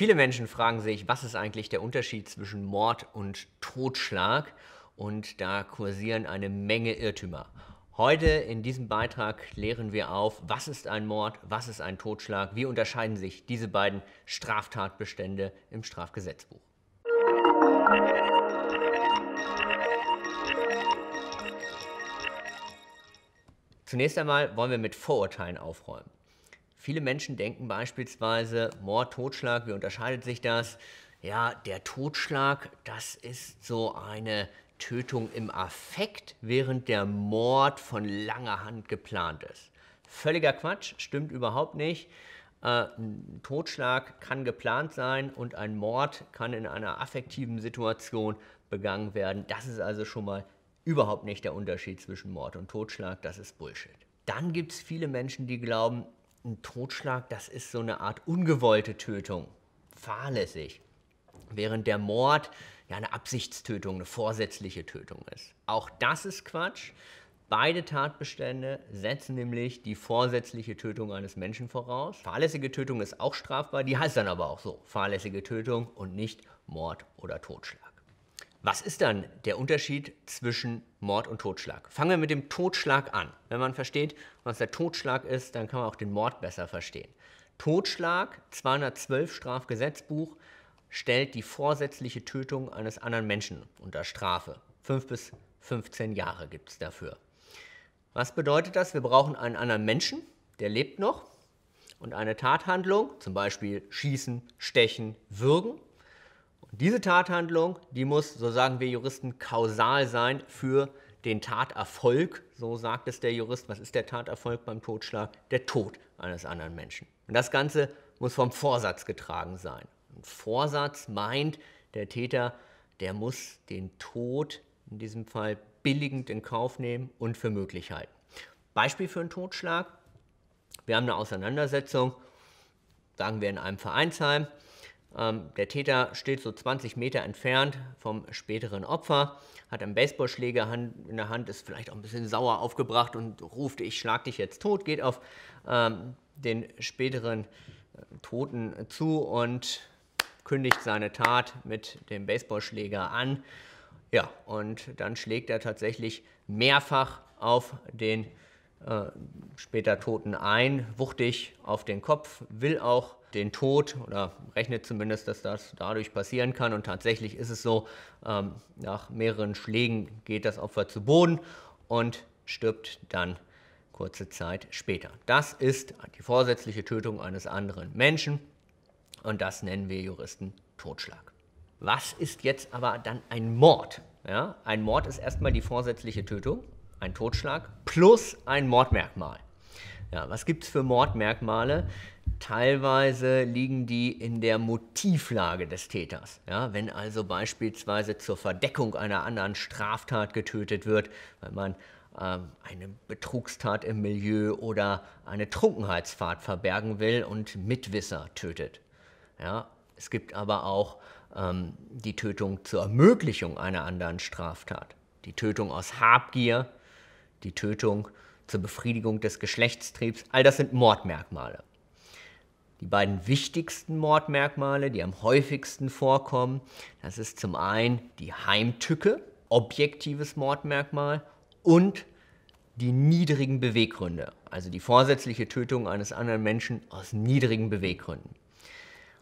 Viele Menschen fragen sich, was ist eigentlich der Unterschied zwischen Mord und Totschlag? Und da kursieren eine Menge Irrtümer. Heute in diesem Beitrag klären wir auf, was ist ein Mord, was ist ein Totschlag, wie unterscheiden sich diese beiden Straftatbestände im Strafgesetzbuch. Zunächst einmal wollen wir mit Vorurteilen aufräumen. Viele Menschen denken beispielsweise, Mord, Totschlag, wie unterscheidet sich das? Ja, der Totschlag, das ist so eine Tötung im Affekt, während der Mord von langer Hand geplant ist. Völliger Quatsch, stimmt überhaupt nicht. Äh, ein Totschlag kann geplant sein und ein Mord kann in einer affektiven Situation begangen werden. Das ist also schon mal überhaupt nicht der Unterschied zwischen Mord und Totschlag, das ist Bullshit. Dann gibt es viele Menschen, die glauben, ein Totschlag, das ist so eine Art ungewollte Tötung, fahrlässig. Während der Mord ja eine Absichtstötung, eine vorsätzliche Tötung ist. Auch das ist Quatsch. Beide Tatbestände setzen nämlich die vorsätzliche Tötung eines Menschen voraus. Fahrlässige Tötung ist auch strafbar, die heißt dann aber auch so, fahrlässige Tötung und nicht Mord oder Totschlag. Was ist dann der Unterschied zwischen Mord und Totschlag? Fangen wir mit dem Totschlag an. Wenn man versteht, was der Totschlag ist, dann kann man auch den Mord besser verstehen. Totschlag, 212 Strafgesetzbuch, stellt die vorsätzliche Tötung eines anderen Menschen unter Strafe. Fünf bis 15 Jahre gibt es dafür. Was bedeutet das? Wir brauchen einen anderen Menschen, der lebt noch, und eine Tathandlung, zum Beispiel Schießen, Stechen, Würgen, diese Tathandlung, die muss, so sagen wir Juristen, kausal sein für den Taterfolg, so sagt es der Jurist. Was ist der Taterfolg beim Totschlag? Der Tod eines anderen Menschen. Und das Ganze muss vom Vorsatz getragen sein. Und Vorsatz meint, der Täter, der muss den Tod in diesem Fall billigend in Kauf nehmen und für möglich halten. Beispiel für einen Totschlag. Wir haben eine Auseinandersetzung, sagen wir in einem Vereinsheim. Ähm, der Täter steht so 20 Meter entfernt vom späteren Opfer, hat einen Baseballschläger in der Hand, ist vielleicht auch ein bisschen sauer aufgebracht und ruft, ich schlag dich jetzt tot, geht auf ähm, den späteren äh, Toten zu und kündigt seine Tat mit dem Baseballschläger an. Ja, und dann schlägt er tatsächlich mehrfach auf den äh, später Toten ein, wuchtig auf den Kopf, will auch den Tod oder rechnet zumindest, dass das dadurch passieren kann. Und tatsächlich ist es so, ähm, nach mehreren Schlägen geht das Opfer zu Boden und stirbt dann kurze Zeit später. Das ist die vorsätzliche Tötung eines anderen Menschen und das nennen wir Juristen Totschlag. Was ist jetzt aber dann ein Mord? Ja, ein Mord ist erstmal die vorsätzliche Tötung, ein Totschlag plus ein Mordmerkmal. Ja, was gibt es für Mordmerkmale? Teilweise liegen die in der Motivlage des Täters. Ja, wenn also beispielsweise zur Verdeckung einer anderen Straftat getötet wird, weil man ähm, eine Betrugstat im Milieu oder eine Trunkenheitsfahrt verbergen will und Mitwisser tötet. Ja, es gibt aber auch ähm, die Tötung zur Ermöglichung einer anderen Straftat, die Tötung aus Habgier, die Tötung zur Befriedigung des Geschlechtstriebs. All das sind Mordmerkmale die beiden wichtigsten Mordmerkmale, die am häufigsten vorkommen, das ist zum einen die Heimtücke, objektives Mordmerkmal, und die niedrigen Beweggründe, also die vorsätzliche Tötung eines anderen Menschen aus niedrigen Beweggründen.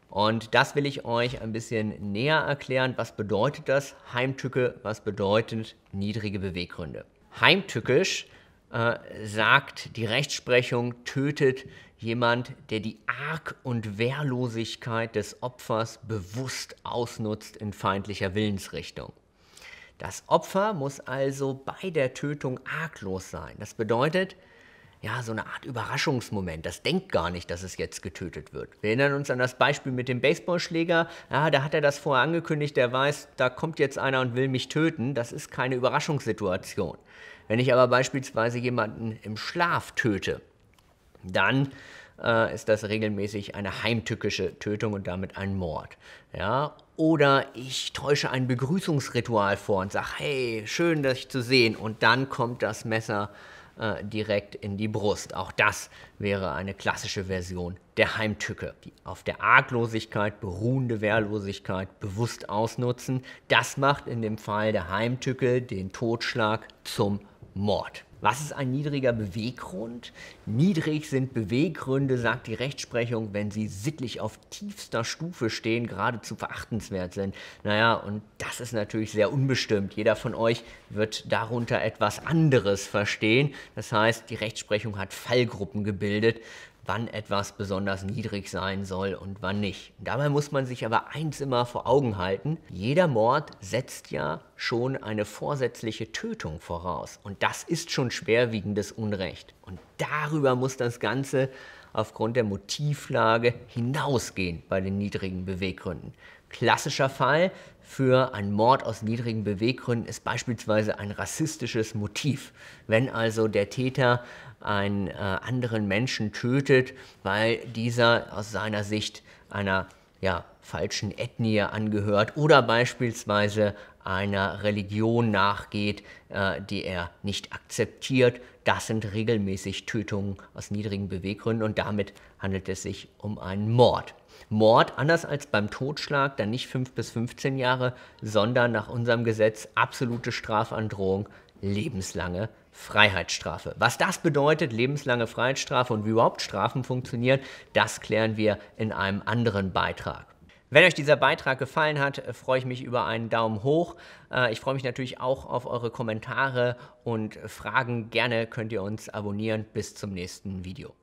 Und das will ich euch ein bisschen näher erklären. Was bedeutet das Heimtücke? Was bedeutet niedrige Beweggründe? Heimtückisch äh, sagt die Rechtsprechung, tötet jemand, der die Arg- und Wehrlosigkeit des Opfers bewusst ausnutzt in feindlicher Willensrichtung. Das Opfer muss also bei der Tötung arglos sein. Das bedeutet, ja, so eine Art Überraschungsmoment. Das denkt gar nicht, dass es jetzt getötet wird. Wir erinnern uns an das Beispiel mit dem Baseballschläger. Ja, da hat er das vorher angekündigt, der weiß, da kommt jetzt einer und will mich töten. Das ist keine Überraschungssituation. Wenn ich aber beispielsweise jemanden im Schlaf töte, dann äh, ist das regelmäßig eine heimtückische Tötung und damit ein Mord. Ja? Oder ich täusche ein Begrüßungsritual vor und sage, hey, schön, dich zu sehen. Und dann kommt das Messer äh, direkt in die Brust. Auch das wäre eine klassische Version der Heimtücke. Die auf der Arglosigkeit beruhende Wehrlosigkeit bewusst ausnutzen, das macht in dem Fall der Heimtücke den Totschlag zum Mord. Was ist ein niedriger Beweggrund? Niedrig sind Beweggründe, sagt die Rechtsprechung, wenn sie sittlich auf tiefster Stufe stehen, geradezu verachtenswert sind. Naja, und das ist natürlich sehr unbestimmt. Jeder von euch wird darunter etwas anderes verstehen. Das heißt, die Rechtsprechung hat Fallgruppen gebildet wann etwas besonders niedrig sein soll und wann nicht. Dabei muss man sich aber eins immer vor Augen halten, jeder Mord setzt ja schon eine vorsätzliche Tötung voraus und das ist schon schwerwiegendes Unrecht. Und darüber muss das Ganze aufgrund der Motivlage hinausgehen bei den niedrigen Beweggründen. Klassischer Fall für einen Mord aus niedrigen Beweggründen ist beispielsweise ein rassistisches Motiv. Wenn also der Täter einen äh, anderen Menschen tötet, weil dieser aus seiner Sicht einer ja, falschen Ethnie angehört oder beispielsweise einer Religion nachgeht, äh, die er nicht akzeptiert, das sind regelmäßig Tötungen aus niedrigen Beweggründen und damit handelt es sich um einen Mord. Mord, anders als beim Totschlag, dann nicht 5 bis 15 Jahre, sondern nach unserem Gesetz absolute Strafandrohung, lebenslange Freiheitsstrafe. Was das bedeutet, lebenslange Freiheitsstrafe und wie überhaupt Strafen funktionieren, das klären wir in einem anderen Beitrag. Wenn euch dieser Beitrag gefallen hat, äh, freue ich mich über einen Daumen hoch. Äh, ich freue mich natürlich auch auf eure Kommentare und Fragen. Gerne könnt ihr uns abonnieren. Bis zum nächsten Video.